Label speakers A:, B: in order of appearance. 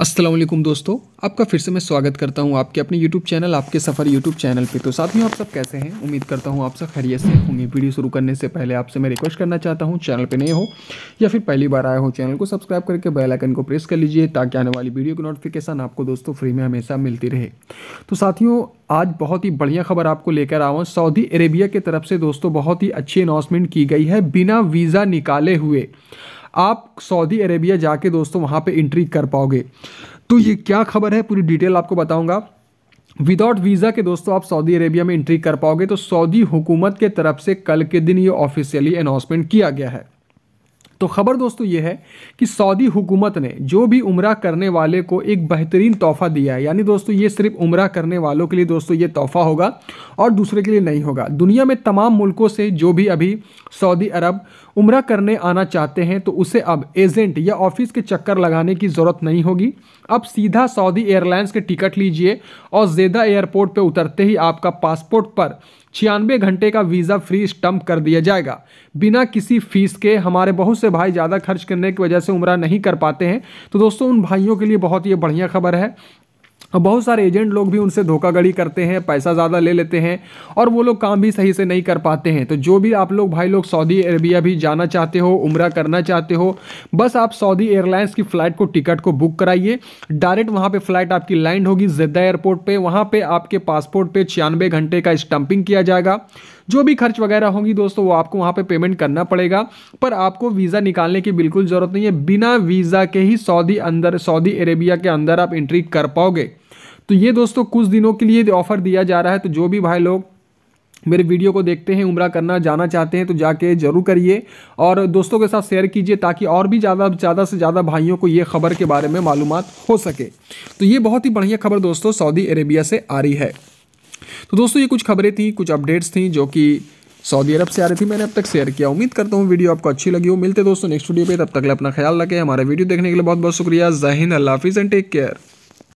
A: असलम दोस्तों आपका फिर से मैं स्वागत करता हूं आपके अपने YouTube चैनल आपके सफ़र YouTube चैनल पे तो साथियों आप सब कैसे हैं उम्मीद करता हूं आप सब खैरियत से होंगे वीडियो शुरू करने से पहले आपसे मैं रिक्वेस्ट करना चाहता हूं चैनल पे नए हो या फिर पहली बार आए हो चैनल को सब्सक्राइब करके बेल आइकन को प्रेस कर लीजिए ताकि आने वाली वीडियो की नोटिफिकेशन आपको दोस्तों फ्री में हमेशा मिलती रहे तो साथियों आज बहुत ही बढ़िया खबर आपको लेकर आया सऊदी अरेबिया की तरफ से दोस्तों बहुत ही अच्छी अनाउंसमेंट की गई है बिना वीज़ा निकाले हुए आप सऊदी अरेबिया जाके दोस्तों वहाँ पर इंट्री कर पाओगे तो ये क्या खबर है पूरी डिटेल आपको बताऊँगा विदाउट वीज़ा के दोस्तों आप सऊदी अरेबिया में इंट्री कर पाओगे तो सऊदी हुकूमत के तरफ से कल के दिन ये ऑफिशियली अनाउंसमेंट किया गया है तो खबर दोस्तों ये है कि सऊदी हुकूमत ने जो भी उम्र करने वाले को एक बेहतरीन तोहफा दिया है यानी दोस्तों ये सिर्फ उम्र करने वालों के लिए दोस्तों ये तोहफा होगा और दूसरे के लिए नहीं होगा दुनिया में तमाम मुल्कों से जो भी अभी सऊदी अरब उम्र करने आना चाहते हैं तो उसे अब एजेंट या ऑफिस के चक्कर लगाने की ज़रूरत नहीं होगी अब सीधा सऊदी एयरलाइंस के टिकट लीजिए और जेदा एयरपोर्ट पर उतरते ही आपका पासपोर्ट पर छियानवे घंटे का वीज़ा फ्री स्टम्प कर दिया जाएगा बिना किसी फीस के हमारे बहुत से भाई ज़्यादा खर्च करने की वजह से उम्र नहीं कर पाते हैं तो दोस्तों उन भाइयों के लिए बहुत ये बढ़िया खबर है बहुत सारे एजेंट लोग भी उनसे धोखाधड़ी करते हैं पैसा ज़्यादा ले लेते हैं और वो लोग काम भी सही से नहीं कर पाते हैं तो जो भी आप लोग भाई लोग सऊदी अरेबिया भी जाना चाहते हो उम्र करना चाहते हो बस आप सऊदी एयरलाइंस की फ़्लाइट को टिकट को बुक कराइए डायरेक्ट वहाँ पर फ़्लाइट आपकी लैंड होगी जद्दा एयरपोर्ट पर वहाँ पर आपके पासपोर्ट पर छियानवे घंटे का स्टम्पिंग किया जाएगा जो भी खर्च वगैरह होंगी दोस्तों वो आपको वहाँ पर पे पेमेंट करना पड़ेगा पर आपको वीज़ा निकालने की बिल्कुल ज़रूरत नहीं है बिना वीज़ा के ही सऊदी अंदर सऊदी अरेबिया के अंदर आप एंट्री कर पाओगे तो ये दोस्तों कुछ दिनों के लिए ऑफ़र दिया जा रहा है तो जो भी भाई लोग मेरे वीडियो को देखते हैं उम्र करना जाना चाहते हैं तो जाके ज़रूर करिए और दोस्तों के साथ शेयर कीजिए ताकि और भी ज़्यादा ज़्यादा से ज़्यादा भाइयों को ये खबर के बारे में मालूम हो सके तो ये बहुत ही बढ़िया खबर दोस्तों सऊदी अरेबिया से आ रही है तो दोस्तों ये कुछ खबरें थी कुछ अपडेट्स थी जो कि सऊदी अरब से आ रही थी मैंने अब तक शेयर किया उम्मीद करता हूँ वीडियो आपको अच्छी लगी हो मिलते दोस्तों नेक्स्ट वीडियो पे तब तक अपना ख्याल रखें हमारे वीडियो देखने के लिए बहुत बहुत शुक्रिया जहिंद अल्लाह हाफिज़ एंड टेक केयर